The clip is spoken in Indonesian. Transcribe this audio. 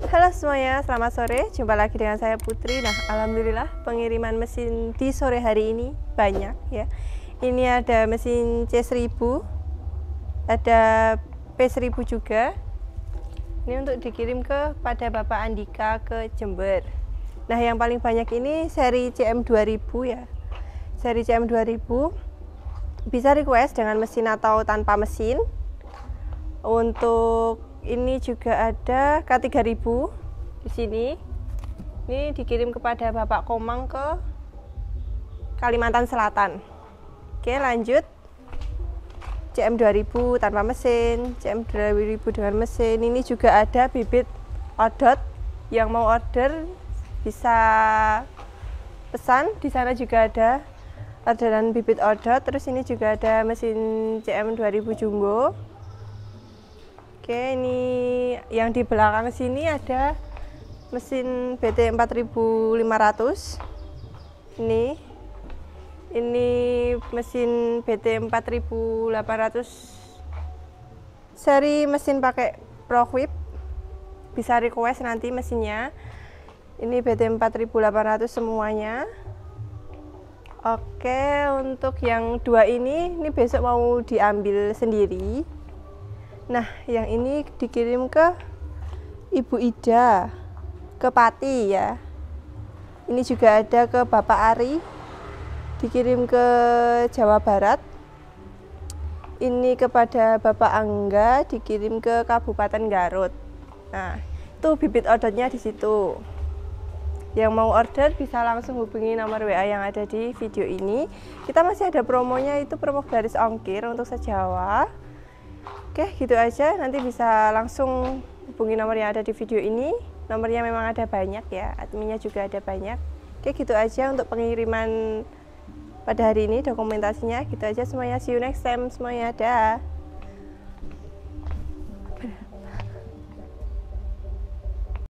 Halo semuanya, selamat sore. Jumpa lagi dengan saya Putri. Nah, alhamdulillah pengiriman mesin di sore hari ini banyak ya. Ini ada mesin C1000, ada P1000 juga. Ini untuk dikirim ke pada Bapak Andika ke Jember. Nah, yang paling banyak ini seri CM2000 ya. Seri CM2000 bisa request dengan mesin atau tanpa mesin. Untuk ini juga ada K3000 di sini. Ini dikirim kepada Bapak Komang ke Kalimantan Selatan. Oke, lanjut. CM2000 tanpa mesin, CM2000 dengan mesin. Ini juga ada bibit odot yang mau order bisa pesan. Di sana juga ada orderan bibit odot. Terus ini juga ada mesin CM2000 jumbo Oke, ini yang di belakang sini ada mesin BT 4500. Ini ini mesin BT 4800 seri mesin pakai ProQuip. Bisa request nanti mesinnya. Ini BT 4800 semuanya. Oke, untuk yang dua ini, ini besok mau diambil sendiri. Nah, yang ini dikirim ke Ibu Ida, ke Pati ya. Ini juga ada ke Bapak Ari, dikirim ke Jawa Barat. Ini kepada Bapak Angga, dikirim ke Kabupaten Garut. Nah, itu bibit ordernya di situ. Yang mau order bisa langsung hubungi nomor WA yang ada di video ini. Kita masih ada promonya itu promo garis ongkir untuk sejawa Oke, gitu aja. Nanti bisa langsung hubungi nomor yang ada di video ini. Nomornya memang ada banyak ya, adminnya juga ada banyak. Oke, gitu aja untuk pengiriman pada hari ini dokumentasinya. Gitu aja semuanya. See you next time semuanya. Dah.